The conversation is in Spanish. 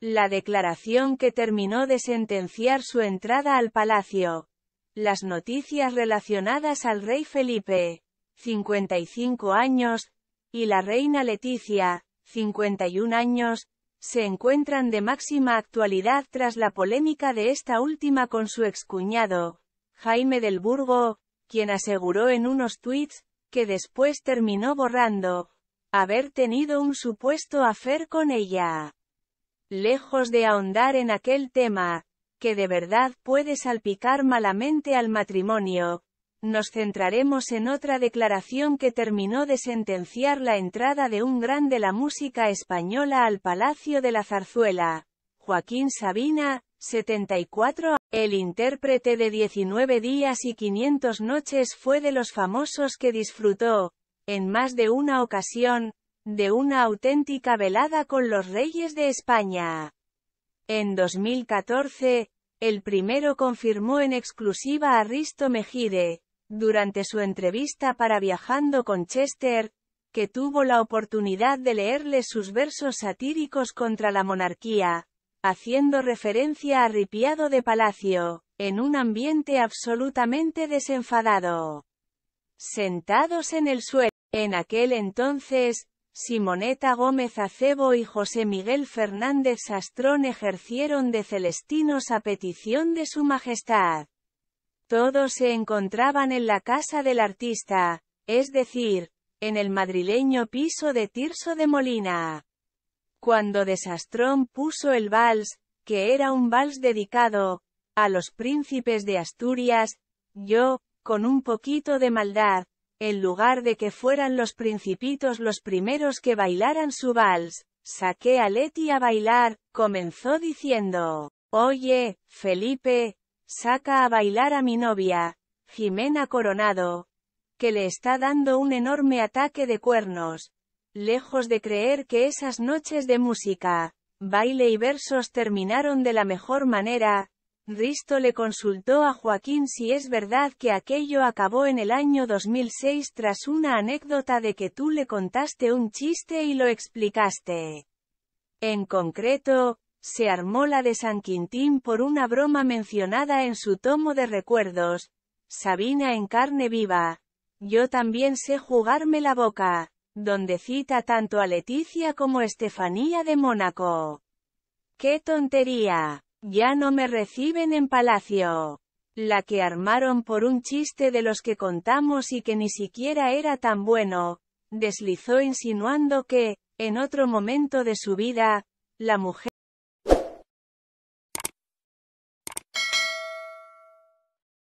La declaración que terminó de sentenciar su entrada al palacio. Las noticias relacionadas al rey Felipe, 55 años, y la reina Leticia, 51 años, se encuentran de máxima actualidad tras la polémica de esta última con su excuñado, Jaime del Burgo, quien aseguró en unos tuits, que después terminó borrando, haber tenido un supuesto afer con ella lejos de ahondar en aquel tema, que de verdad puede salpicar malamente al matrimonio, nos centraremos en otra declaración que terminó de sentenciar la entrada de un gran de la música española al Palacio de la Zarzuela, Joaquín Sabina, 74. El intérprete de 19 días y 500 noches fue de los famosos que disfrutó, en más de una ocasión, de una auténtica velada con los reyes de España. En 2014, el primero confirmó en exclusiva a Risto Mejide, durante su entrevista para Viajando con Chester, que tuvo la oportunidad de leerle sus versos satíricos contra la monarquía, haciendo referencia a Ripiado de Palacio, en un ambiente absolutamente desenfadado. Sentados en el suelo, en aquel entonces, Simoneta Gómez Acebo y José Miguel Fernández Sastrón ejercieron de celestinos a petición de su majestad. Todos se encontraban en la casa del artista, es decir, en el madrileño piso de Tirso de Molina. Cuando de Sastrón puso el vals, que era un vals dedicado, a los príncipes de Asturias, yo, con un poquito de maldad, en lugar de que fueran los principitos los primeros que bailaran su vals, saqué a Leti a bailar, comenzó diciendo, Oye, Felipe, saca a bailar a mi novia, Jimena Coronado, que le está dando un enorme ataque de cuernos. Lejos de creer que esas noches de música, baile y versos terminaron de la mejor manera, Risto le consultó a Joaquín si es verdad que aquello acabó en el año 2006 tras una anécdota de que tú le contaste un chiste y lo explicaste. En concreto, se armó la de San Quintín por una broma mencionada en su tomo de recuerdos. Sabina en carne viva. Yo también sé jugarme la boca, donde cita tanto a Leticia como a Estefanía de Mónaco. ¡Qué tontería! Ya no me reciben en palacio. La que armaron por un chiste de los que contamos y que ni siquiera era tan bueno, deslizó insinuando que, en otro momento de su vida, la mujer